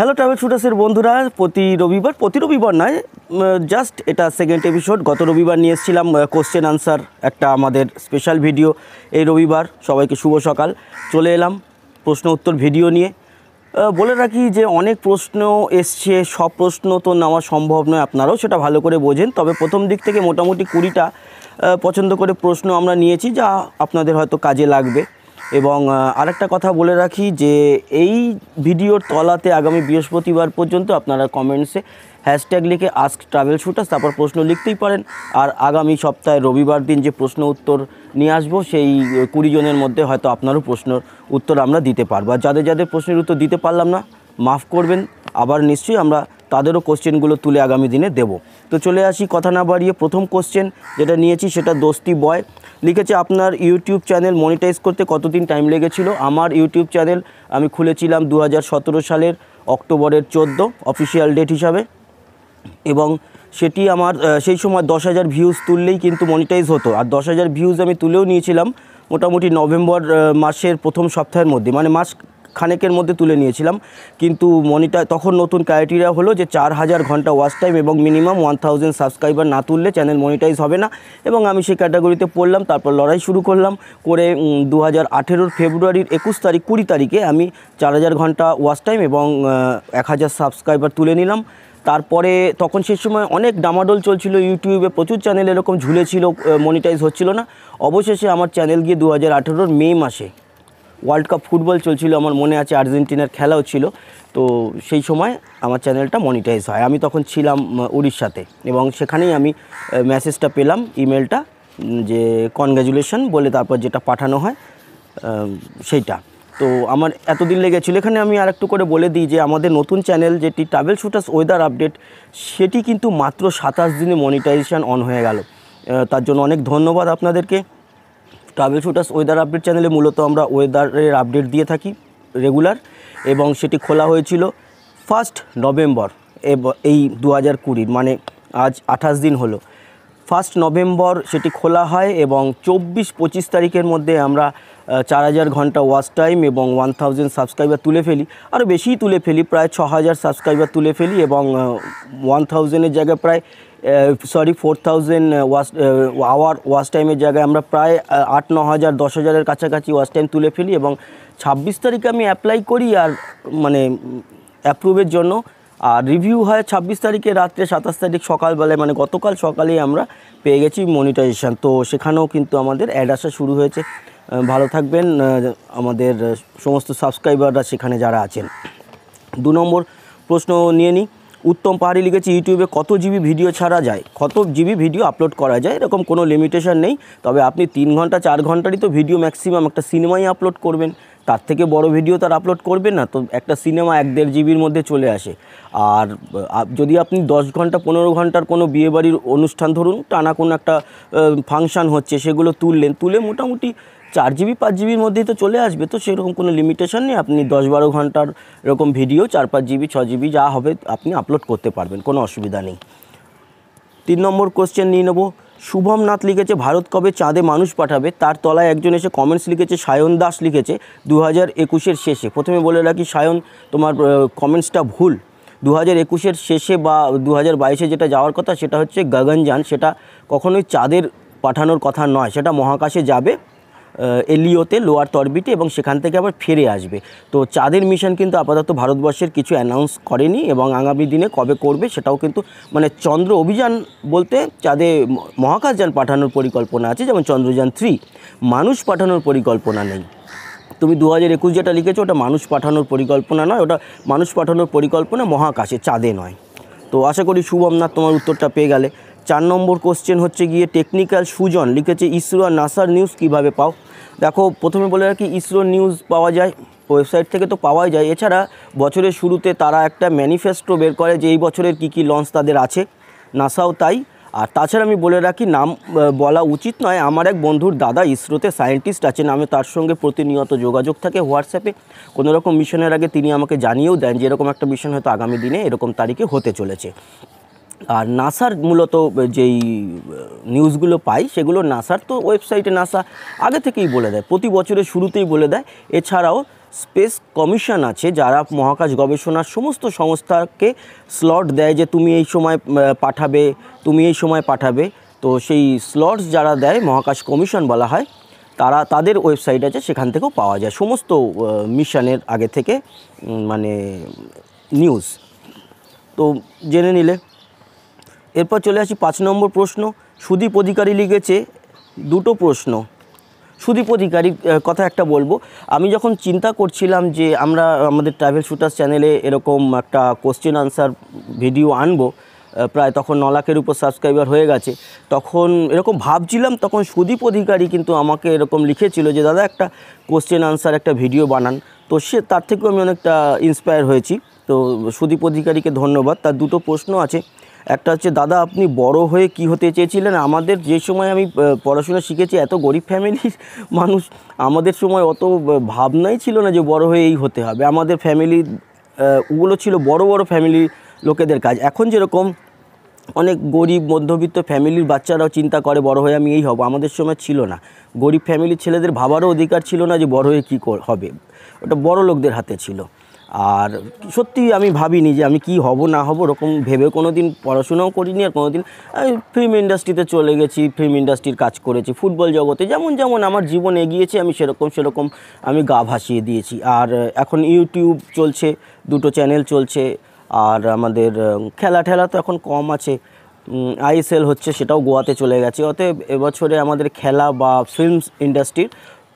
Hello travel শুটার্সের বন্ধুরা প্রতি রবিবার প্রতি রবিবার নয় জাস্ট এটা সেকেন্ড এপিসোড গত রবিবার নিয়ে এসেছিলাম কোশ্চেন আনসার একটা আমাদের স্পেশাল ভিডিও এই রবিবার সবাইকে শুভ সকাল চলে এলাম প্রশ্ন উত্তর ভিডিও নিয়ে বলে রাখি যে অনেক প্রশ্ন এসছে সব প্রশ্ন তো নেওয়া সম্ভব নয় আপনারাও সেটা ভালো করে বোঝেন তবে প্রথম দিক থেকে মোটামুটি কুড়িটা পছন্দ করে প্রশ্ন আমরা নিয়েছি যা আপনাদের হয়তো কাজে লাগবে এবং আরেকটা কথা বলে রাখি যে এই ভিডিওর তলাতে আগামী বৃহস্পতিবার পর্যন্ত আপনারা কমেন্টসে হ্যাশট্যাগ লিখে আস্ক ট্রাভেল শুটার্স তারপর প্রশ্ন লিখতেই পারেন আর আগামী সপ্তাহে রবিবার দিন যে প্রশ্ন উত্তর নিয়ে আসবো সেই কুড়ি জনের মধ্যে হয়তো আপনারও প্রশ্নের উত্তর আমরা দিতে পারবো আর যাদের যাদের প্রশ্নের উত্তর দিতে পারলাম না মাফ করবেন আবার নিশ্চয়ই আমরা তাদেরও কোশ্চেনগুলো তুলে আগামী দিনে দেব তো চলে আসি কথা না বাড়িয়ে প্রথম কোশ্চেন যেটা নিয়েছি সেটা দোস্তি বয় লিখেছে আপনার ইউটিউব চ্যানেল মনিটাইজ করতে কতদিন টাইম লেগেছিল আমার ইউটিউব চ্যানেল আমি খুলেছিলাম দু সালের অক্টোবরের চোদ্দো অফিসিয়াল ডেট হিসাবে এবং সেটি আমার সেই সময় দশ হাজার ভিউজ তুললেই কিন্তু মনিটাইজ হতো আর দশ হাজার ভিউজ আমি তুলেও নিয়েছিলাম মোটামুটি নভেম্বর মাসের প্রথম সপ্তাহের মধ্যে মানে মাস খানেকের মধ্যে তুলে নিয়েছিলাম কিন্তু মনিটা তখন নতুন ক্রাইটেরিয়া হলো যে চার হাজার ঘন্টা ওয়াচ টাইম এবং মিনিমাম ওয়ান থাউজেন্ড সাবস্ক্রাইবার না তুললে চ্যানেল মনিটাইজ হবে না এবং আমি সেই ক্যাটাগরিতে পড়লাম তারপর লড়াই শুরু করলাম করে দু হাজার আঠেরোর ফেব্রুয়ারির একুশ তারিখ কুড়ি তারিখে আমি চার হাজার ঘন্টা ওয়াচ টাইম এবং এক হাজার সাবস্ক্রাইবার তুলে নিলাম তারপরে তখন সে সময় অনেক ডামাডোল চলছিল ইউটিউবে প্রচুর চ্যানেল এরকম ঝুলেছিল মনিটাইজ হচ্ছিল না অবশেষে আমার চ্যানেল গিয়ে দু হাজার মে মাসে ওয়ার্ল্ড কাপ ফুটবল চলছিল আমার মনে আছে আর্জেন্টিনার খেলাও ছিল তো সেই সময় আমার চ্যানেলটা মনিটাইজ হয় আমি তখন ছিলাম উড়িষ্যাতে এবং সেখানেই আমি মেসেজটা পেলাম ইমেলটা যে কনগ্রাচুলেশন বলে তারপর যেটা পাঠানো হয় সেইটা তো আমার এতদিন লেগেছিল এখানে আমি আর একটু করে বলে দিই যে আমাদের নতুন চ্যানেল যেটি ট্রাভেল শুটার্স ওয়েদার আপডেট সেটি কিন্তু মাত্র সাতাশ দিনে মনিটাইজেশান অন হয়ে গেল তার জন্য অনেক ধন্যবাদ আপনাদেরকে ট্রাভেল শুটার্স ওয়েদার আপডেট চ্যানেলে মূলত আমরা ওয়েদারের আপডেট দিয়ে থাকি রেগুলার এবং সেটি খোলা হয়েছিল ফার্স্ট নভেম্বর এই দু হাজার কুড়ির মানে আজ আঠাশ দিন হলো ফার্স্ট নভেম্বর সেটি খোলা হয় এবং চব্বিশ পঁচিশ তারিখের মধ্যে আমরা চার হাজার ঘন্টা ওয়াচ টাইম এবং ওয়ান থাউজেন্ড সাবস্ক্রাইবার তুলে ফেলি আরও বেশিই তুলে ফেলি প্রায় ছ হাজার সাবস্ক্রাইবার তুলে ফেলি এবং ওয়ান থাউজেন্ডের জায়গায় প্রায় sorry four thousand watch hour watch টাইমের জায়গায় আমরা প্রায় আট ন হাজার দশ হাজারের কাছাকাছি ওয়াশ টাইম তুলে ফেলি এবং ছাব্বিশ তারিখে আমি অ্যাপ্লাই করি আর মানে অ্যাপ্রুভের জন্য আর রিভিউ হয় ছাব্বিশ তারিখে রাত্রে সাতাশ তারিখ সকালবেলায় মানে গতকাল সকালেই আমরা পেয়ে গেছি মনিটাইজেশান তো সেখানেও কিন্তু আমাদের অ্যাড আসা শুরু হয়েছে ভালো থাকবেন আমাদের সমস্ত সাবস্ক্রাইবাররা সেখানে যারা আছেন দু নম্বর প্রশ্ন নিয়ে নিই উত্তম পাহাড়ি লিখেছি ইউটিউবে কত জিবি ভিডিও ছাড়া যায় কত জিবি ভিডিও আপলোড করা যায় এরকম কোনো লিমিটেশন নেই তবে আপনি তিন ঘন্টা চার ঘন্টারই তো ভিডিও ম্যাক্সিমাম একটা সিনেমাই আপলোড করবেন তার থেকে বড় ভিডিও তার আপলোড করবেন না তো একটা সিনেমা এক দেড় জিবির মধ্যে চলে আসে আর যদি আপনি দশ ঘন্টা পনেরো ঘন্টার কোনো বিয়েবাড়ির অনুষ্ঠান ধরুন টানা কোনো একটা ফাংশান হচ্ছে সেগুলো তুললেন তুলে মোটামুটি চার জিবি পাঁচ জিবির মধ্যেই তো চলে আসবে তো সেরকম কোনো লিমিটেশন নেই আপনি দশ বারো ঘন্টার এরকম ভিডিও চার পাঁচ জিবি ছ জিবি যা হবে আপনি আপলোড করতে পারবেন কোনো অসুবিধা নেই তিন নম্বর কোশ্চেন নিয়ে নেবো শুভম নাথ লিখেছে ভারত কবে চাঁদে মানুষ পাঠাবে তার তলায় একজন এসে কমেন্টস লিখেছে সায়ন দাস লিখেছে দু হাজার একুশের শেষে প্রথমে বলে রাখি সায়ন তোমার কমেন্টসটা ভুল দু হাজার একুশের শেষে বা দু হাজার বাইশে যেটা যাওয়ার কথা সেটা হচ্ছে গগনযান সেটা কখনোই চাঁদের পাঠানোর কথা নয় সেটা মহাকাশে যাবে এলিওতে লোয়ার তরবিটে এবং সেখান থেকে আবার ফিরে আসবে তো চাঁদের মিশন কিন্তু আপাতত ভারতবর্ষের কিছু অ্যানাউন্স করেনি এবং আগামী দিনে কবে করবে সেটাও কিন্তু মানে চন্দ্র অভিযান বলতে চাঁদে মহাকাশযান পাঠানোর পরিকল্পনা আছে যেমন চন্দ্রযান থ্রি মানুষ পাঠানোর পরিকল্পনা নেই তুমি দু হাজার একুশ যেটা লিখেছো ওটা মানুষ পাঠানোর পরিকল্পনা নয় ওটা মানুষ পাঠানোর পরিকল্পনা মহাকাশে চাঁদে নয় তো আশা করি শুভমনাথ তোমার উত্তরটা পেয়ে গেলে চার নম্বর কোশ্চেন হচ্ছে গিয়ে টেকনিক্যাল সুজন লিখেছে ইসরো আর নাসার নিউজ কিভাবে পাও দেখো প্রথমে বলে রাখি ইসরো নিউজ পাওয়া যায় ওয়েবসাইট থেকে তো পাওয়াই যায় এছাড়া বছরের শুরুতে তারা একটা ম্যানিফেস্টো বের করে যে এই বছরের কী কী লঞ্চ তাদের আছে নাসাও তাই আর তাছাড়া আমি বলে রাখি নাম বলা উচিত নয় আমার এক বন্ধুর দাদা ইসরোতে সায়েন্টিস্ট আছেন আমি তার সঙ্গে প্রতিনিয়ত যোগাযোগ থাকে হোয়াটসঅ্যাপে কোনো রকম মিশনের আগে তিনি আমাকে জানিয়েও দেন যে এরকম একটা মিশন হয়তো আগামী দিনে এরকম তারিখে হতে চলেছে আর নাসার মূলত যেই নিউজগুলো পাই সেগুলো নাসার তো ওয়েবসাইটে নাসা আগে থেকেই বলে দেয় প্রতি বছরের শুরুতেই বলে দেয় এছাড়াও স্পেস কমিশন আছে যারা মহাকাশ গবেষণার সমস্ত সংস্থাকে স্লট দেয় যে তুমি এই সময় পাঠাবে তুমি এই সময় পাঠাবে তো সেই স্লটস যারা দেয় মহাকাশ কমিশন বলা হয় তারা তাদের ওয়েবসাইট আছে সেখান থেকেও পাওয়া যায় সমস্ত মিশনের আগে থেকে মানে নিউজ তো জেনে নিলে এরপর চলে আসি পাঁচ নম্বর প্রশ্ন সুদীপ অধিকারী লিখেছে দুটো প্রশ্ন সুদীপ অধিকারীর কথা একটা বলবো আমি যখন চিন্তা করছিলাম যে আমরা আমাদের ট্রাভেল শুটার্স চ্যানেলে এরকম একটা কোশ্চেন আনসার ভিডিও আনবো প্রায় তখন ন লাখের উপর সাবস্ক্রাইবার হয়ে গেছে তখন এরকম ভাবছিলাম তখন সুদীপ অধিকারী কিন্তু আমাকে এরকম লিখেছিল যে দাদা একটা কোশ্চেন আনসার একটা ভিডিও বানান তো সে তার থেকেও আমি অনেকটা ইন্সপায়ার হয়েছি তো সুদীপ অধিকারীকে ধন্যবাদ তার দুটো প্রশ্ন আছে একটা হচ্ছে দাদা আপনি বড় হয়ে কি হতে চেয়েছিলেন আমাদের যে সময় আমি পড়াশোনা শিখেছি এত গরিব ফ্যামিলির মানুষ আমাদের সময় অত ভাবনাই ছিল না যে বড় হয়ে এই হতে হবে আমাদের ফ্যামিলি ওগুলো ছিল বড় বড় ফ্যামিলির লোকেদের কাজ এখন যেরকম অনেক গরিব মধ্যবিত্ত ফ্যামিলির বাচ্চারাও চিন্তা করে বড় হয়ে আমি এই হব আমাদের সময় ছিল না গরিব ফ্যামিলির ছেলেদের ভাবারও অধিকার ছিল না যে বড় হয়ে কী হবে ওটা বড় লোকদের হাতে ছিল আর সত্যি আমি ভাবিনি যে আমি কি হব না হব ওরকম ভেবে কোনো দিন পড়াশোনাও করিনি আর কোনো দিন ফিল্ম ইন্ডাস্ট্রিতে চলে গেছি ফিল্ম ইন্ডাস্ট্রির কাজ করেছি ফুটবল জগতে যেমন যেমন আমার জীবন এগিয়েছে আমি সেরকম সেরকম আমি গা ভাসিয়ে দিয়েছি আর এখন ইউটিউব চলছে দুটো চ্যানেল চলছে আর আমাদের খেলা ঠেলা তো এখন কম আছে আইএসএল হচ্ছে সেটাও গোয়াতে চলে গেছে অতএব এবছরে আমাদের খেলা বা ফিল্মস ইন্ডাস্ট্রির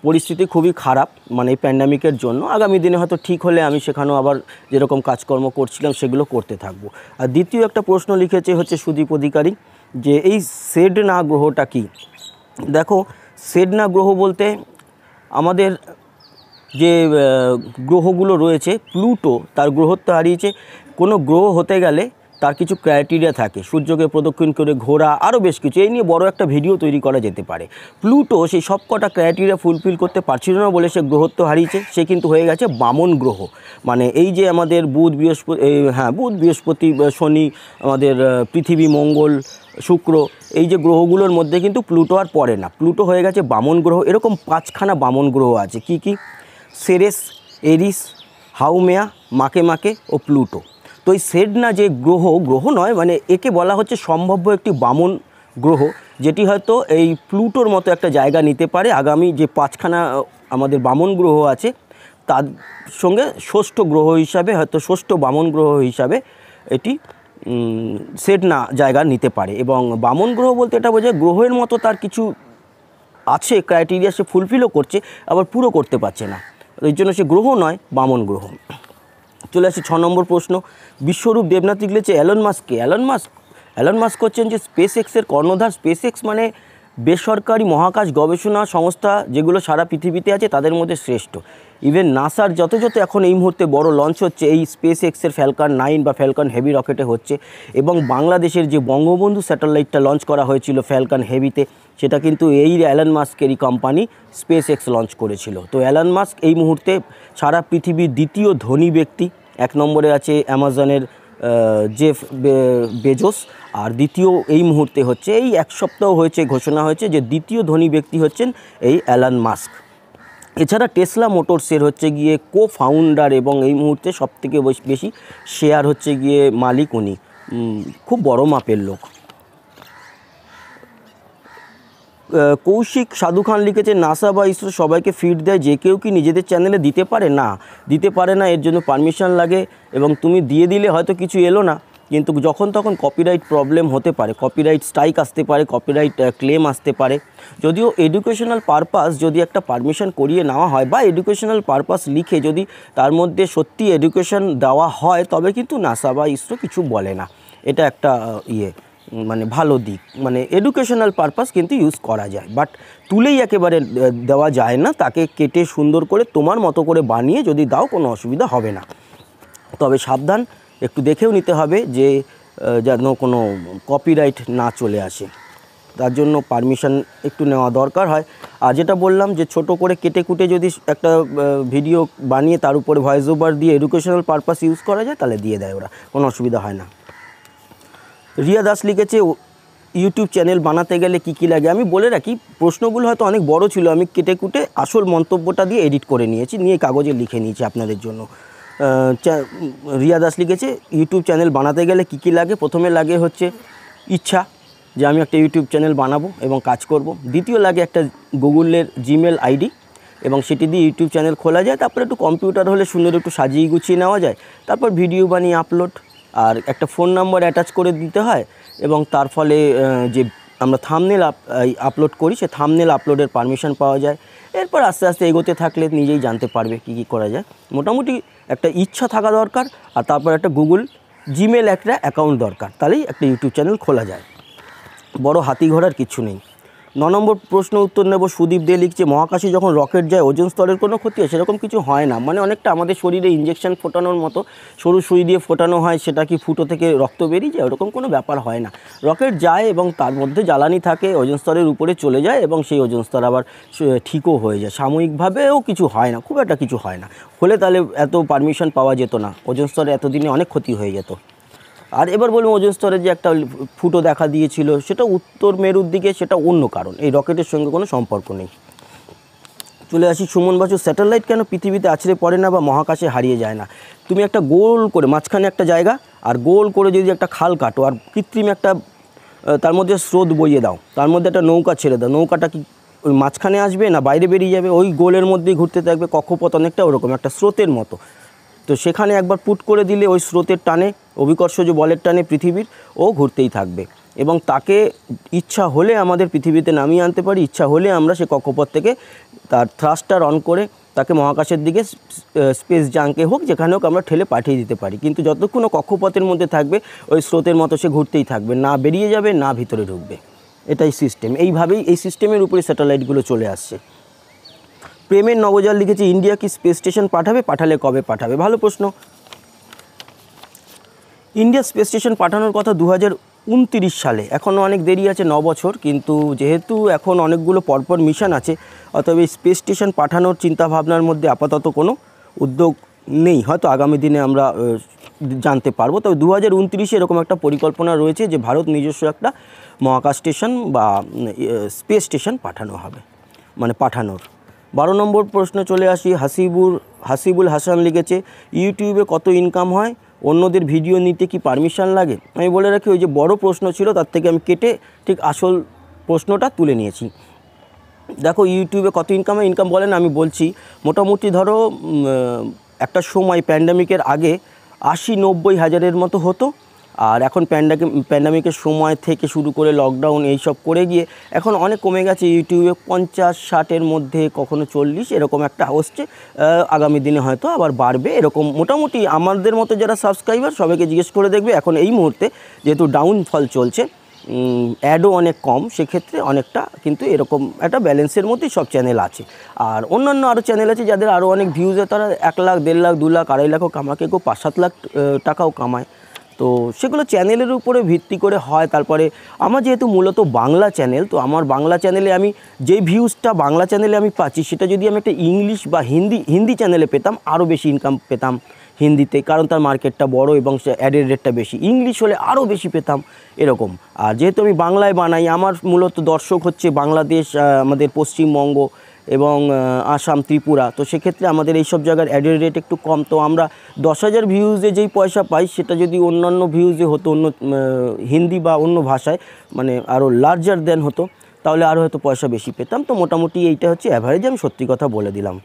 পরিস্থিতি খুবই খারাপ মানে এই প্যান্ডামিকের জন্য আগামী দিনে হয়তো ঠিক হলে আমি সেখানেও আবার যেরকম কাজকর্ম করছিলাম সেগুলো করতে থাকবো আর দ্বিতীয় একটা প্রশ্ন লিখেছে হচ্ছে সুদীপ অধিকারী যে এই সেড না গ্রহটা কি দেখো সেড না গ্রহ বলতে আমাদের যে গ্রহগুলো রয়েছে প্লুটো তার গ্রহত্ব হারিয়েছে কোনো গ্রহ হতে গেলে তার কিছু ক্রাইটেরিয়া থাকে সূর্যকে প্রদক্ষিণ করে ঘোরা আরও বেশ কিছু এই নিয়ে বড় একটা ভিডিও তৈরি করা যেতে পারে প্লুটো সেই সব কটা ক্রাইটেরিয়া ফুলফিল করতে পারছিল না বলে সে গ্রহত্ব হারিয়েছে সে কিন্তু হয়ে গেছে বামন গ্রহ মানে এই যে আমাদের বুধ বৃহস্পতি হ্যাঁ বুধ বৃহস্পতি শনি আমাদের পৃথিবী মঙ্গল শুক্র এই যে গ্রহগুলোর মধ্যে কিন্তু প্লুটো আর পড়ে না প্লুটো হয়ে গেছে বামন গ্রহ এরকম পাঁচখানা বামন গ্রহ আছে কি কি সেরেস এরিস হাউমেয়া মাকে মাকে ও প্লুটো তো এই সেডনা যে গ্রহ গ্রহ নয় মানে একে বলা হচ্ছে সম্ভাব্য একটি বামন গ্রহ যেটি হয়তো এই প্লুটোর মতো একটা জায়গা নিতে পারে আগামী যে পাঁচখানা আমাদের বামন গ্রহ আছে তার সঙ্গে ষষ্ঠ গ্রহ হিসাবে হয়তো ষষ্ঠ বামন গ্রহ হিসাবে এটি সেট না জায়গা নিতে পারে এবং বামন গ্রহ বলতে এটা বোঝায় গ্রহের মতো তার কিছু আছে ক্রাইটেরিয়া সে ফুলফিলও করছে আবার পুরো করতে পারছে না ওই জন্য সে গ্রহ নয় বামন গ্রহ চলে আসি ছ নম্বর প্রশ্ন বিশ্বরূপ দেবনাথ লিখলেছে অ্যালন মাস্ককে অ্যালন মাস্ক অ্যালন মাস্ক হচ্ছেন যে স্পেস এক্সের কর্ণধার স্পেস এক্স মানে বেসরকারি মহাকাশ গবেষণা সংস্থা যেগুলো সারা পৃথিবীতে আছে তাদের মধ্যে শ্রেষ্ঠ ইভেন নাসার যত যত এখন এই মুহূর্তে বড় লঞ্চ হচ্ছে এই স্পেস এক্সের ফ্যালকান নাইন বা ফ্যালকান হেভি রকেটে হচ্ছে এবং বাংলাদেশের যে বঙ্গবন্ধু স্যাটেলাইটটা লঞ্চ করা হয়েছিল ফ্যালকান হেভিতে সেটা কিন্তু এই অ্যালান মাস্কেরই কোম্পানি স্পেস এক্স লঞ্চ করেছিল তো অ্যালান মাস্ক এই মুহূর্তে সারা পৃথিবীর দ্বিতীয় ধনী ব্যক্তি এক নম্বরে আছে অ্যামাজনের জেফ বেজোস আর দ্বিতীয় এই মুহূর্তে হচ্ছে এই এক সপ্তাহ হয়েছে ঘোষণা হয়েছে যে দ্বিতীয় ধনী ব্যক্তি হচ্ছেন এই অ্যালান মাস্ক এছাড়া টেসলা মোটরসের হচ্ছে গিয়ে কো ফাউন্ডার এবং এই মুহূর্তে সবথেকে বেশি শেয়ার হচ্ছে গিয়ে মালিক উনি খুব বড় মাপের লোক কৌশিক সাধু খান লিখেছে নাসা বা ইসরো সবাইকে ফিড দেয় যে কেউ কি নিজেদের চ্যানেলে দিতে পারে না দিতে পারে না এর জন্য পারমিশন লাগে এবং তুমি দিয়ে দিলে হয়তো কিছু এলো না কিন্তু যখন তখন কপিরাইট প্রবলেম হতে পারে কপিরাইট স্ট্রাইক আসতে পারে কপিরাইট ক্লেম আসতে পারে যদিও এডুকেশনাল পারপাস যদি একটা পারমিশন করিয়ে নেওয়া হয় বা এডুকেশনাল পারপাস লিখে যদি তার মধ্যে সত্যি এডুকেশন দেওয়া হয় তবে কিন্তু নাসা বা ইসরো কিছু বলে না এটা একটা ইয়ে মানে ভালো দিক মানে এডুকেশনাল পারপাস কিন্তু ইউজ করা যায় বাট তুলেই একেবারে দেওয়া যায় না তাকে কেটে সুন্দর করে তোমার মতো করে বানিয়ে যদি দাও কোনো অসুবিধা হবে না তবে সাবধান একটু দেখেও নিতে হবে যে যেন কোনো কপিরাইট না চলে আসে তার জন্য পারমিশন একটু নেওয়া দরকার হয় আর যেটা বললাম যে ছোট করে কেটে কুটে যদি একটা ভিডিও বানিয়ে তার উপরে ভয়েস ওভার দিয়ে এডুকেশনাল পারপাস ইউজ করা যায় তাহলে দিয়ে দেয় ওরা কোনো অসুবিধা হয় না রিয়া দাস লিখেছে ইউটিউব চ্যানেল বানাতে গেলে কি কি লাগে আমি বলে রাখি প্রশ্নগুলো হয়তো অনেক বড় ছিল আমি কেটে কুটে আসল মন্তব্যটা দিয়ে এডিট করে নিয়েছি নিয়ে কাগজে লিখে নিয়েছি আপনাদের জন্য রিয়া দাস লিখেছে ইউটিউব চ্যানেল বানাতে গেলে কি কি লাগে প্রথমে লাগে হচ্ছে ইচ্ছা যে আমি একটা ইউটিউব চ্যানেল বানাবো এবং কাজ করব। দ্বিতীয় লাগে একটা গুগলের জিমেল আইডি এবং সেটি দিয়ে ইউটিউব চ্যানেল খোলা যায় তারপরে একটু কম্পিউটার হলে সুন্দর একটু সাজিয়ে গুছিয়ে নেওয়া যায় তারপর ভিডিও বানিয়ে আপলোড আর একটা ফোন নাম্বার অ্যাটাচ করে দিতে হয় এবং তার ফলে যে আমরা থামনেল আপলোড করি সে থামনেল আপলোডের পারমিশন পাওয়া যায় এরপর আস্তে আস্তে এগোতে থাকলে নিজেই জানতে পারবে কি কি করা যায় মোটামুটি একটা ইচ্ছা থাকা দরকার আর তারপর একটা গুগল জিমেল একটা অ্যাকাউন্ট দরকার তাহলেই একটা ইউটিউব চ্যানেল খোলা যায় বড় হাতি ঘোড়ার কিছু নেই ন নম্বর প্রশ্ন উত্তর নেব সুদীপ দে লিখছে মহাকাশে যখন রকেট যায় ওজন স্তরের কোনো ক্ষতি হয় সেরকম কিছু হয় না মানে অনেকটা আমাদের শরীরে ইঞ্জেকশন ফোটানোর মতো সরু সুই দিয়ে ফোটানো হয় সেটা কি ফুটো থেকে রক্ত বেরিয়ে যায় ওরকম কোনো ব্যাপার হয় না রকেট যায় এবং তার মধ্যে জ্বালানি থাকে ওজন স্তরের উপরে চলে যায় এবং সেই ওজন স্তর আবার ঠিকও হয়ে যায় সাময়িকভাবেও কিছু হয় না খুব একটা কিছু হয় না হলে তাহলে এত পারমিশন পাওয়া যেত না ওজন স্তরে এতদিনে অনেক ক্ষতি হয়ে যেত আর এবার বলবো ওজন স্তরে যে একটা ফুটো দেখা দিয়েছিল সেটা উত্তর মেরুর দিকে সেটা অন্য কারণ এই রকেটের সঙ্গে কোনো সম্পর্ক নেই চলে আসি সুমন বাসু স্যাটেলাইট কেন পৃথিবীতে আছড়ে পড়ে না বা মহাকাশে হারিয়ে যায় না তুমি একটা গোল করে মাঝখানে একটা জায়গা আর গোল করে যদি একটা খাল কাটো আর কৃত্রিম একটা তার মধ্যে স্রোত বইয়ে দাও তার মধ্যে একটা নৌকা ছেড়ে দাও নৌকাটা কি ওই মাঝখানে আসবে না বাইরে বেরিয়ে যাবে ওই গোলের মধ্যেই ঘুরতে থাকবে কক্ষপথ অনেকটা ওরকম একটা স্রোতের মতো তো সেখানে একবার পুট করে দিলে ওই স্রোতের টানে অভিকর্ষজ বলের টানে পৃথিবীর ও ঘুরতেই থাকবে এবং তাকে ইচ্ছা হলে আমাদের পৃথিবীতে নামিয়ে আনতে পারি ইচ্ছা হলে আমরা সে কক্ষপথ থেকে তার থ্রাস্টার অন করে তাকে মহাকাশের দিকে স্পেস জাঙ্কে হোক যেখানে হোক আমরা ঠেলে পাঠিয়ে দিতে পারি কিন্তু যতক্ষণ কক্ষপথের মধ্যে থাকবে ওই স্রোতের মতো সে ঘুরতেই থাকবে না বেরিয়ে যাবে না ভিতরে ঢুকবে এটাই সিস্টেম এইভাবেই এই সিস্টেমের উপরে স্যাটেলাইটগুলো চলে আসছে প্রেমের নবজাল লিখেছে ইন্ডিয়া কি স্পেস স্টেশন পাঠাবে পাঠালে কবে পাঠাবে ভালো প্রশ্ন ইন্ডিয়া স্পেস স্টেশন পাঠানোর কথা দু উনতিরিশ সালে এখনও অনেক দেরি আছে ন বছর কিন্তু যেহেতু এখন অনেকগুলো পরপর মিশন আছে অতএব এই স্পেস স্টেশন পাঠানোর চিন্তাভাবনার মধ্যে আপাতত কোনো উদ্যোগ নেই হয়তো আগামী দিনে আমরা জানতে পারবো তবে দু হাজার উনত্রিশে এরকম একটা পরিকল্পনা রয়েছে যে ভারত নিজস্ব একটা মহাকাশ স্টেশন বা স্পেস স্টেশন পাঠানো হবে মানে পাঠানোর বারো নম্বর প্রশ্ন চলে আসি হাসিবুর হাসিবুল হাসান লিখেছে ইউটিউবে কত ইনকাম হয় অন্যদের ভিডিও নিতে কি পারমিশন লাগে আমি বলে রাখি ওই যে বড় প্রশ্ন ছিল তার থেকে আমি কেটে ঠিক আসল প্রশ্নটা তুলে নিয়েছি দেখো ইউটিউবে কত ইনকাম হয় ইনকাম বলেন আমি বলছি মোটামুটি ধরো একটা সময় প্যান্ডামিকের আগে আশি নব্বই হাজারের মতো হতো আর এখন প্যান্ডাকে প্যান্ডামিকের সময় থেকে শুরু করে লকডাউন এই সব করে গিয়ে এখন অনেক কমে গেছে ইউটিউবে পঞ্চাশ ষাটের মধ্যে কখনো চল্লিশ এরকম একটা হচ্ছে আগামী দিনে হয়তো আবার বাড়বে এরকম মোটামুটি আমাদের মতো যারা সাবস্ক্রাইবার সবাইকে জিজ্ঞেস করে দেখবে এখন এই মুহূর্তে যেহেতু ডাউনফল চলছে অ্যাডও অনেক কম সেক্ষেত্রে অনেকটা কিন্তু এরকম একটা ব্যালেন্সের মধ্যেই সব চ্যানেল আছে আর অন্যান্য আরও চ্যানেল আছে যাদের আরও অনেক ভিউজে তারা এক লাখ দেড় লাখ দু লাখ আড়াই লাখও কামাকে কেউ পাঁচ সাত লাখ টাকাও কামায় তো সেগুলো চ্যানেলের উপরে ভিত্তি করে হয় তারপরে আমার যেহেতু মূলত বাংলা চ্যানেল তো আমার বাংলা চ্যানেলে আমি যে ভিউজটা বাংলা চ্যানেলে আমি পাচ্ছি সেটা যদি আমি একটা ইংলিশ বা হিন্দি হিন্দি চ্যানেলে পেতাম আরও বেশি ইনকাম পেতাম হিন্দিতে কারণ তার মার্কেটটা বড় এবং সে অ্যাডের রেটটা বেশি ইংলিশ হলে আরও বেশি পেতাম এরকম আর যেহেতু আমি বাংলায় বানাই আমার মূলত দর্শক হচ্ছে বাংলাদেশ আমাদের পশ্চিমবঙ্গ এবং আসাম ত্রিপুরা তো সেক্ষেত্রে আমাদের এই সব জায়গার অ্যাডের রেট একটু কম তো আমরা দশ হাজার ভিউজে যেই পয়সা পাই সেটা যদি অন্যান্য ভিউজে হতো অন্য হিন্দি বা অন্য ভাষায় মানে আরও লার্জার দেন হতো তাহলে আরও হয়তো পয়সা বেশি পেতাম তো মোটামুটি এইটা হচ্ছে অ্যাভারেজ আমি সত্যি কথা বলে দিলাম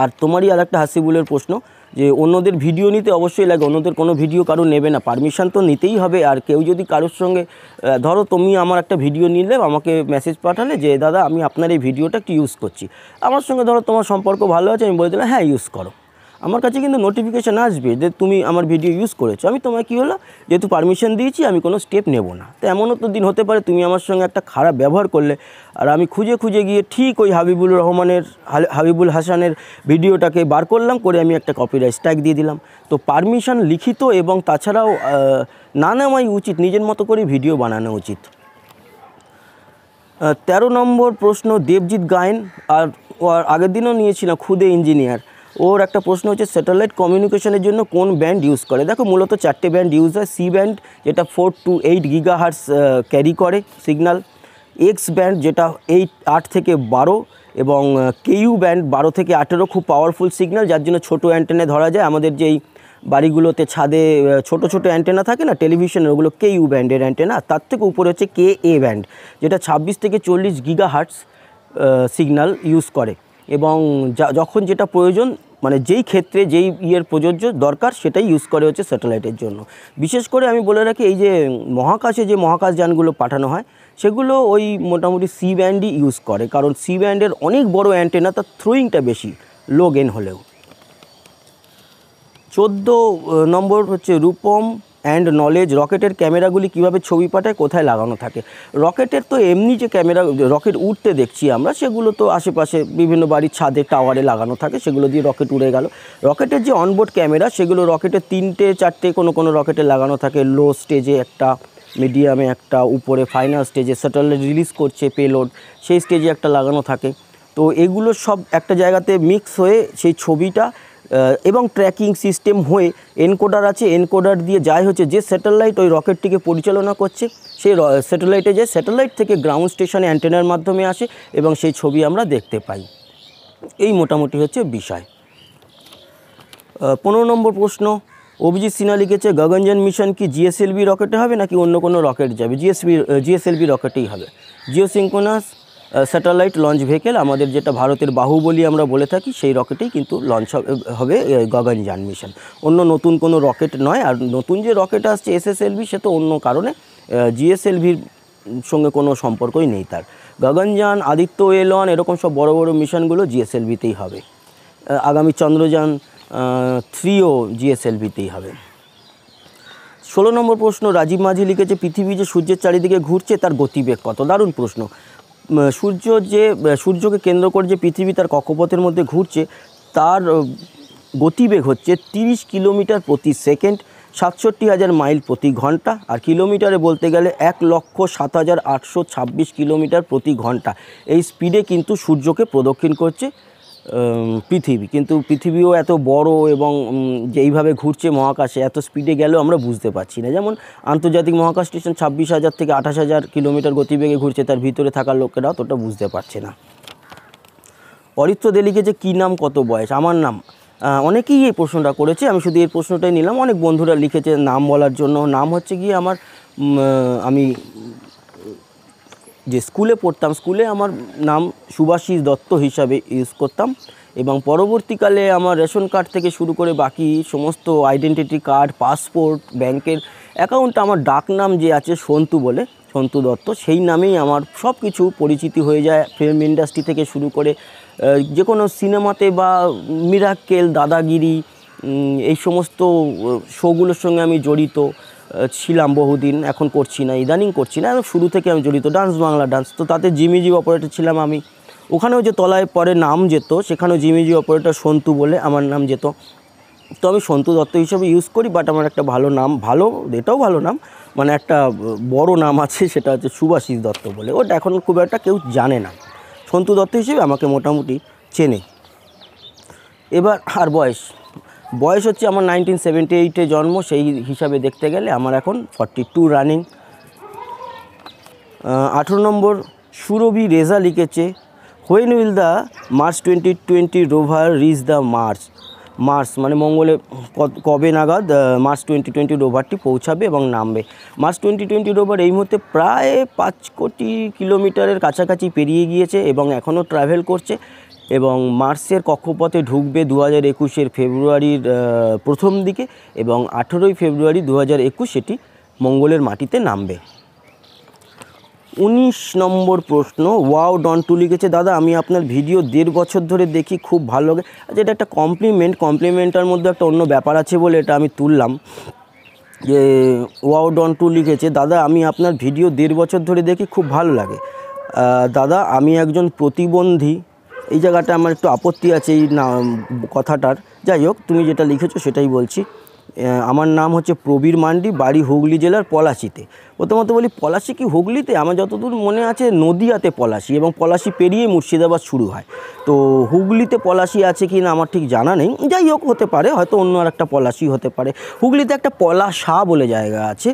আর তোমারই আর একটা হাসিবুলের প্রশ্ন যে অন্যদের ভিডিও নিতে অবশ্যই লাগে অন্যদের কোনো ভিডিও কারো নেবে না পারমিশান তো নিতেই হবে আর কেউ যদি কারোর সঙ্গে ধরো তুমি আমার একটা ভিডিও নিলে আমাকে মেসেজ পাঠালে যে দাদা আমি আপনার এই ভিডিওটা কি ইউজ করছি আমার সঙ্গে ধরো তোমার সম্পর্ক ভালো আছে আমি বলে দিলাম হ্যাঁ ইউজ করো আমার কাছে কিন্তু নোটিফিকেশান আসবে যে তুমি আমার ভিডিও ইউজ করেছো আমি তোমায় কী হলো যেহেতু পারমিশন দিয়েছি আমি কোনো স্টেপ নেব না তো এমনও তো দিন হতে পারে তুমি আমার সঙ্গে একটা খারাপ ব্যবহার করলে আর আমি খুঁজে খুঁজে গিয়ে ঠিক ওই হাবিবুল রহমানের হাবিবুল হাসানের ভিডিওটাকে বার করলাম করে আমি একটা কপিরাইট স্ট্রাইক দিয়ে দিলাম তো পারমিশন লিখিত এবং তাছাড়াও না নেওয়াই উচিত নিজের মতো করে ভিডিও বানানো উচিত তেরো নম্বর প্রশ্ন দেবজিৎ গায়েন আর আগের দিনও নিয়েছিলাম খুদে ইঞ্জিনিয়ার ওর একটা প্রশ্ন হচ্ছে স্যাটেলাইট কমিউনিকেশনের জন্য কোন ব্যান্ড ইউজ করে দেখো মূলত চারটে ব্যান্ড ইউজ হয় সি ব্যান্ড যেটা four to eight gigahertz carry করে সিগনাল এক্স ব্যান্ড যেটা এইট আট থেকে বারো এবং কেইউ ব্যান্ড বারো থেকে আঠেরো খুব পাওয়ারফুল সিগনাল যার জন্য ছোটো অ্যান্টেনে ধরা যায় আমাদের যেই বাড়িগুলোতে ছাদে ছোট ছোট অ্যান্টেনা থাকে না টেলিভিশনের ওগুলো কে ইউ ব্যান্ডের অ্যান্টেনা তার থেকে উপরে হচ্ছে কে এ ব্যান্ড যেটা ছাব্বিশ থেকে চল্লিশ গিগা হার্টস সিগন্যাল ইউজ করে এবং যখন যেটা প্রয়োজন মানে যেই ক্ষেত্রে যেই ইয়ের প্রযোজ্য দরকার সেটাই ইউজ করে হচ্ছে স্যাটেলাইটের জন্য বিশেষ করে আমি বলে রাখি এই যে মহাকাশে যে মহাকাশ যানগুলো পাঠানো হয় সেগুলো ওই মোটামুটি সি ব্যান্ডই ইউজ করে কারণ সি ব্যান্ডের অনেক বড় অ্যান্টেনা তার থ্রোয়িংটা বেশি লো গেন হলেও চোদ্দো নম্বর হচ্ছে রূপম অ্যান্ড নলেজ রকেটের ক্যামেরাগুলি কিভাবে ছবি পাঠায় কোথায় লাগানো থাকে রকেটের তো এমনি যে ক্যামেরা রকেট উঠতে দেখছি আমরা সেগুলো তো আশেপাশে বিভিন্ন বাড়ির ছাদে টাওয়ারে লাগানো থাকে সেগুলো দিয়ে রকেট উড়ে গেল রকেটের যে অনবোর্ড ক্যামেরা সেগুলো রকেটের তিনটে চারটে কোনো কোনো রকেটে লাগানো থাকে লো স্টেজে একটা মিডিয়ামে একটা উপরে ফাইনাল স্টেজে স্যাটেলাইট রিলিজ করছে পেলোড সেই স্টেজে একটা লাগানো থাকে তো এগুলো সব একটা জায়গাতে মিক্স হয়ে সেই ছবিটা এবং ট্র্যাকিং সিস্টেম হয়ে এনকোডার আছে এনকোডার দিয়ে যায় হচ্ছে যে স্যাটেলাইট ওই রকেটটিকে পরিচালনা করছে সেই স্যাটেলাইটে যায় স্যাটেলাইট থেকে গ্রাউন্ড স্টেশনে অ্যান্টেনার মাধ্যমে আসে এবং সেই ছবি আমরা দেখতে পাই এই মোটামুটি হচ্ছে বিষয় পনেরো নম্বর প্রশ্ন অভিজিৎ সিনহা লিখেছে গগনজান মিশন কি জিএসএলবি রকেটে হবে নাকি অন্য কোনো রকেট যাবে জিএসবি জিএসএলবি রকেটেই হবে geosynchronous satellite launch vehicle আমাদের যেটা ভারতের বাহুবলী আমরা বলে থাকি সেই রকেটেই কিন্তু লঞ্চ হবে গগনযান মিশন অন্য নতুন কোনো রকেট নয় আর নতুন যে রকেট আসছে এসএসএলভি সে তো অন্য কারণে জিএসএলভির সঙ্গে কোনো সম্পর্কই নেই তার গগনযান আদিত্য এলন এরকম সব বড় বড় মিশনগুলো জিএসএলভিতেই হবে আগামী চন্দ্রযান থ্রিও জিএসএলভিতেই হবে ষোলো নম্বর প্রশ্ন রাজীব মাঝি লিখেছে পৃথিবী যে সূর্যের চারিদিকে ঘুরছে তার গতিবেগ কত দারুণ প্রশ্ন সূর্য যে সূর্যকে কেন্দ্র করে যে পৃথিবী তার কক্ষপথের মধ্যে ঘুরছে তার গতিবেগ হচ্ছে 30 কিলোমিটার প্রতি সেকেন্ড সাতষট্টি হাজার মাইল প্রতি ঘন্টা আর কিলোমিটারে বলতে গেলে এক লক্ষ সাত হাজার আটশো ছাব্বিশ কিলোমিটার প্রতি ঘন্টা এই স্পিডে কিন্তু সূর্যকে প্রদক্ষিণ করছে পৃথিবী কিন্তু পৃথিবীও এত বড় এবং যেইভাবে ঘুরছে মহাকাশে এত স্পিডে গেলেও আমরা বুঝতে পারছি না যেমন আন্তর্জাতিক মহাকাশ স্টেশন ছাব্বিশ হাজার থেকে আঠাশ হাজার কিলোমিটার গতিবেগে ঘুরছে তার ভিতরে থাকার লোকেরা অতটা বুঝতে পারছে না অরিত্র দেলিকে যে কী নাম কত বয়স আমার নাম অনেকেই এই প্রশ্নটা করেছে আমি শুধু এই প্রশ্নটাই নিলাম অনেক বন্ধুরা লিখেছে নাম বলার জন্য নাম হচ্ছে গিয়ে আমার আমি যে স্কুলে পড়তাম স্কুলে আমার নাম সুভাষিস দত্ত হিসাবে ইউজ করতাম এবং পরবর্তীকালে আমার রেশন কার্ড থেকে শুরু করে বাকি সমস্ত আইডেন্টিটি কার্ড পাসপোর্ট ব্যাংকের অ্যাকাউন্ট আমার ডাক নাম যে আছে সন্তু বলে সন্তু দত্ত সেই নামেই আমার সব কিছু পরিচিতি হয়ে যায় ফিল্ম ইন্ডাস্ট্রি থেকে শুরু করে যে কোনো সিনেমাতে বা মিরাক্কেল দাদাগিরি এই সমস্ত শোগুলোর সঙ্গে আমি জড়িত ছিলাম বহুদিন এখন করছি না ইদানিং করছি না শুরু থেকে আমি জড়িত ডান্স বাংলা ডান্স তো তাতে জিমিজি অপারেটর ছিলাম আমি ওখানেও যে তলায় পরে নাম যেত সেখানেও জিমিজি অপারেটর সন্তু বলে আমার নাম যেত তো আমি সন্তু দত্ত হিসেবে ইউজ করি বাট আমার একটা ভালো নাম ভালো এটাও ভালো নাম মানে একটা বড় নাম আছে সেটা হচ্ছে সুভাষিস দত্ত বলে ওটা এখন খুব একটা কেউ জানে না সন্তু দত্ত হিসেবে আমাকে মোটামুটি চেনে এবার আর বয়স বয়স হচ্ছে আমার নাইনটিন সেভেন্টি এইটে জন্ম সেই হিসাবে দেখতে গেলে আমার এখন ফর্টি টু রানিং আঠেরো নম্বর সুরভি রেজা লিখেছে when will the Mars twenty twenty rover reach the Mars Mars মানে মঙ্গলে কবে নাগাদ মার্চ টোয়েন্টি টোয়েন্টি রোভারটি পৌঁছাবে এবং নামবে মার্চ টোয়েন্টি টোয়েন্টি রোভার এই মুহূর্তে প্রায় পাঁচ কোটি কিলোমিটারের কাছাকাছি পেরিয়ে গিয়েছে এবং এখনও ট্রাভেল করছে এবং মার্সের কক্ষপথে ঢুকবে দু হাজার একুশের ফেব্রুয়ারির প্রথম দিকে এবং আঠেরোই ফেব্রুয়ারি দু হাজার একুশ এটি মঙ্গলের মাটিতে নামবে উনিশ নম্বর প্রশ্ন ওয়াও ডন্টু লিখেছে দাদা আমি আপনার ভিডিও দেড় বছর ধরে দেখি খুব ভালো লাগে আচ্ছা এটা একটা কমপ্লিমেন্ট কমপ্লিমেন্টার মধ্যে একটা অন্য ব্যাপার আছে বলে এটা আমি তুললাম যে ওয়াও ডন্টু লিখেছে দাদা আমি আপনার ভিডিও দেড় বছর ধরে দেখি খুব ভালো লাগে দাদা আমি একজন প্রতিবন্ধী এই জায়গাটা আমার একটু আপত্তি আছে এই কথাটার যাই হোক তুমি যেটা লিখেছো সেটাই বলছি আমার নাম হচ্ছে প্রবীর মান্ডি বাড়ি হুগলি জেলার পলাশিতে প্রথমত বলি পলাশি কি হুগলিতে আমার যতদূর মনে আছে নদিয়াতে পলাশি এবং পলাশি পেরিয়ে মুর্শিদাবাদ শুরু হয় তো হুগলিতে পলাশি আছে কি না আমার ঠিক জানা নেই যাই হোক হতে পারে হয়তো অন্য আর একটা পলাশি হতে পারে হুগলিতে একটা পলাশা বলে জায়গা আছে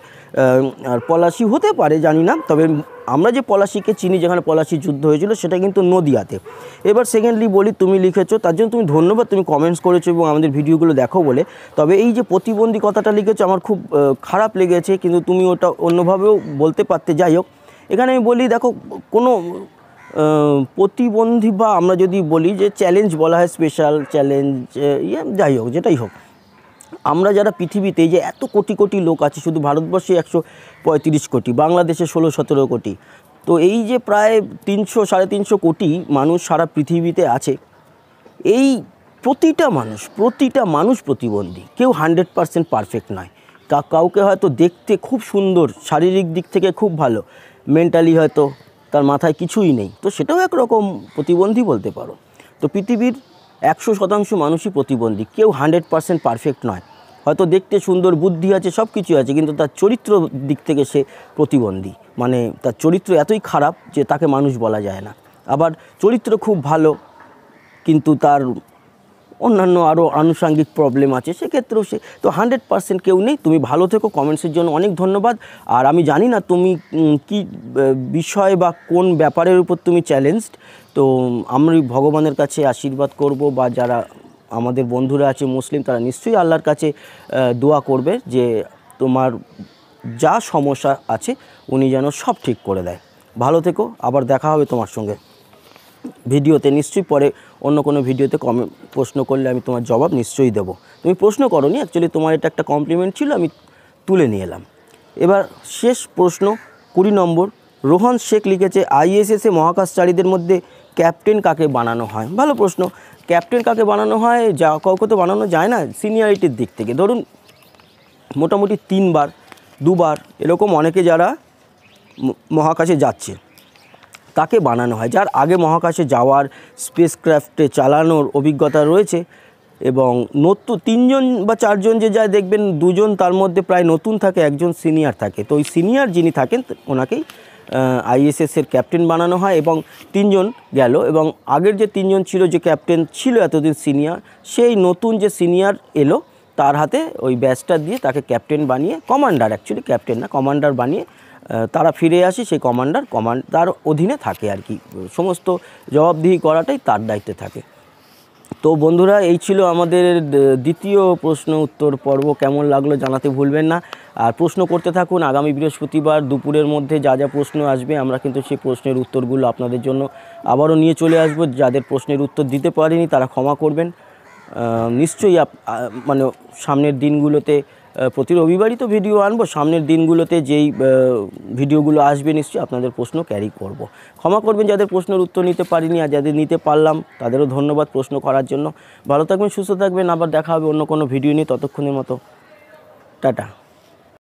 আর পলাশি হতে পারে জানি না তবে আমরা যে পলাশিকে চিনি যেখানে পলাশি যুদ্ধ হয়েছিল সেটা কিন্তু নদিয়াতে এবার সেকেন্ডলি বলি তুমি লিখেছো তার জন্য তুমি ধন্যবাদ তুমি কমেন্টস করেছো এবং আমাদের ভিডিওগুলো দেখো বলে তবে এই যে প্রতিবন্ধী কথাটা লিখেছো আমার খুব খারাপ লেগেছে কিন্তু তুমি ওটা অন্যভাবে এভাবেও বলতে পারতে যাই হোক এখানে আমি বলি দেখো কোনো প্রতিবন্ধী বা আমরা যদি বলি যে চ্যালেঞ্জ বলা হয় স্পেশাল চ্যালেঞ্জ ইয়ে যাই হোক যেটাই হোক আমরা যারা পৃথিবীতে যে এত কোটি কোটি লোক আছে শুধু ভারতবর্ষে একশো পঁয়ত্রিশ কোটি বাংলাদেশে ষোলো সতেরো কোটি তো এই যে প্রায় তিনশো সাড়ে তিনশো কোটি মানুষ সারা পৃথিবীতে আছে এই প্রতিটা মানুষ প্রতিটা মানুষ প্রতিবন্ধী কেউ হান্ড্রেড পারসেন্ট পারফেক্ট নয় কাউকে হয়তো দেখতে খুব সুন্দর শারীরিক দিক থেকে খুব ভালো মেন্টালি হয়তো তার মাথায় কিছুই নেই তো সেটাও একরকম প্রতিবন্ধী বলতে পারো তো পৃথিবীর একশো শতাংশ মানুষই প্রতিবন্ধী কেউ হান্ড্রেড পারসেন্ট পারফেক্ট নয় হয়তো দেখতে সুন্দর বুদ্ধি আছে সব কিছু আছে কিন্তু তার চরিত্র দিক থেকে সে প্রতিবন্ধী মানে তার চরিত্র এতই খারাপ যে তাকে মানুষ বলা যায় না আবার চরিত্র খুব ভালো কিন্তু তার অন্যান্য আরও আনুষাঙ্গিক প্রবলেম আছে সেক্ষেত্রেও সে তো হান্ড্রেড পার্সেন্ট কেউ নেই তুমি ভালো থেকো কমেন্টসের জন্য অনেক ধন্যবাদ আর আমি জানি না তুমি কি বিষয় বা কোন ব্যাপারের উপর তুমি চ্যালেঞ্জড তো আমি ভগবানের কাছে আশীর্বাদ করব বা যারা আমাদের বন্ধুরা আছে মুসলিম তারা নিশ্চয়ই আল্লাহর কাছে দোয়া করবে যে তোমার যা সমস্যা আছে উনি যেন সব ঠিক করে দেয় ভালো থেকো আবার দেখা হবে তোমার সঙ্গে ভিডিওতে নিশ্চয়ই পরে অন্য কোনো ভিডিওতে কমে প্রশ্ন করলে আমি তোমার জবাব নিশ্চয়ই দেবো তুমি প্রশ্ন নি অ্যাকচুয়ালি তোমার এটা একটা কমপ্লিমেন্ট ছিল আমি তুলে নিয়ে এলাম এবার শেষ প্রশ্ন কুড়ি নম্বর রোহন শেখ লিখেছে আইএসএসে মহাকাশচারীদের মধ্যে ক্যাপ্টেন কাকে বানানো হয় ভালো প্রশ্ন ক্যাপ্টেন কাকে বানানো হয় যা কাউকে তো বানানো যায় না সিনিয়রিটির দিক থেকে ধরুন মোটামুটি তিনবার দুবার এরকম অনেকে যারা মহাকাশে যাচ্ছে তাকে বানানো হয় যার আগে মহাকাশে যাওয়ার স্পেসক্রাফটে চালানোর অভিজ্ঞতা রয়েছে এবং নতুন তিনজন বা চারজন যে যায় দেখবেন দুজন তার মধ্যে প্রায় নতুন থাকে একজন সিনিয়র থাকে তো ওই সিনিয়র যিনি থাকেন ওনাকেই আইএসএসের ক্যাপ্টেন বানানো হয় এবং তিনজন গেল এবং আগের যে তিনজন ছিল যে ক্যাপ্টেন ছিল এতদিন সিনিয়র সেই নতুন যে সিনিয়র এলো তার হাতে ওই ব্যাচটা দিয়ে তাকে ক্যাপ্টেন বানিয়ে কমান্ডার অ্যাকচুয়ালি ক্যাপ্টেন না কমান্ডার বানিয়ে তারা ফিরে আসে সেই কমান্ডার কমান্ড তার অধীনে থাকে আর কি সমস্ত জবাবদিহি করাটাই তার দায়িত্বে থাকে তো বন্ধুরা এই ছিল আমাদের দ্বিতীয় প্রশ্ন উত্তর পর্ব কেমন লাগলো জানাতে ভুলবেন না আর প্রশ্ন করতে থাকুন আগামী বৃহস্পতিবার দুপুরের মধ্যে যা যা প্রশ্ন আসবে আমরা কিন্তু সেই প্রশ্নের উত্তরগুলো আপনাদের জন্য আবারও নিয়ে চলে আসব যাদের প্রশ্নের উত্তর দিতে পারিনি তারা ক্ষমা করবেন নিশ্চয়ই মানে সামনের দিনগুলোতে প্রতি রবিবারই তো ভিডিও আনবো সামনের দিনগুলোতে যেই ভিডিওগুলো আসবে নিশ্চয়ই আপনাদের প্রশ্ন ক্যারি করব। ক্ষমা করবেন যাদের প্রশ্নের উত্তর নিতে পারিনি আর যাদের নিতে পারলাম তাদেরও ধন্যবাদ প্রশ্ন করার জন্য ভালো থাকবেন সুস্থ থাকবেন আবার দেখা হবে অন্য কোনো ভিডিও নিয়ে ততক্ষণের মতো টাটা